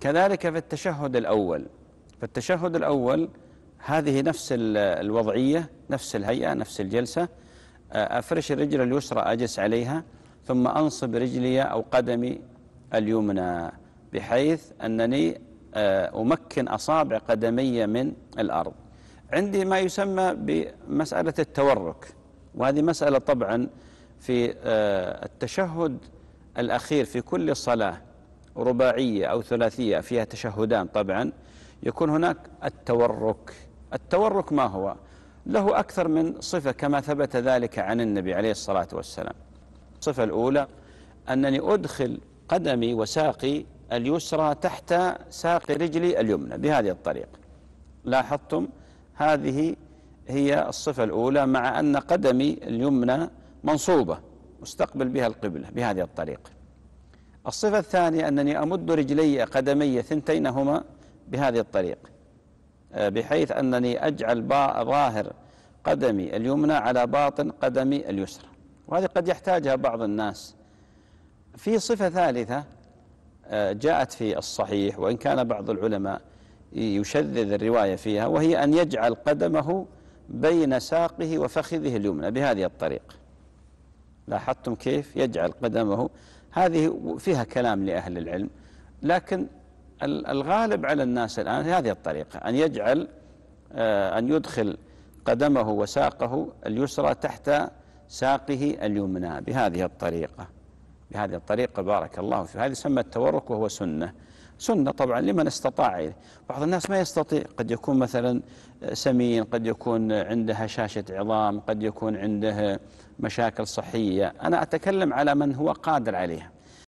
كذلك في التشهد الأول فالتشهد الأول هذه نفس الوضعية نفس الهيئة نفس الجلسة آه، أفرش الرجل اليسرى أجلس عليها ثم أنصب رجلي أو قدمي اليمنى بحيث أنني آه، أمكن أصابع قدمي من الأرض عندي ما يسمى بمسألة التورك وهذه مسألة طبعا في آه، التشهد الأخير في كل صلاة رباعية أو ثلاثية فيها تشهدان طبعا يكون هناك التورك التورك ما هو له أكثر من صفة كما ثبت ذلك عن النبي عليه الصلاة والسلام الصفة الأولى أنني أدخل قدمي وساقي اليسرى تحت ساق رجلي اليمنى بهذه الطريقة لاحظتم هذه هي الصفة الأولى مع أن قدمي اليمنى منصوبة مستقبل بها القبلة بهذه الطريقة الصفة الثانية أنني أمد رجلي قدمي ثنتينهما بهذه الطريق آه، بحيث أنني أجعل ظاهر قدمي اليمنى على باطن قدمي اليسرى وهذه قد يحتاجها بعض الناس في صفة ثالثة آه، جاءت في الصحيح وإن كان بعض العلماء يشذذ الرواية فيها وهي أن يجعل قدمه بين ساقه وفخذه اليمنى بهذه الطريقة لاحظتم كيف يجعل قدمه هذه فيها كلام لأهل العلم لكن الغالب على الناس الآن هذه الطريقة أن يجعل آه، أن يدخل قدمه وساقه اليسرى تحت ساقه اليمنى بهذه الطريقة بهذه الطريقة بارك الله فيه هذه سمى التورك وهو سنة سنة طبعا لمن استطاع إليه بعض الناس ما يستطيع قد يكون مثلا آه، سمين قد يكون عنده هشاشة عظام قد يكون عنده مشاكل صحية أنا أتكلم على من هو قادر عليها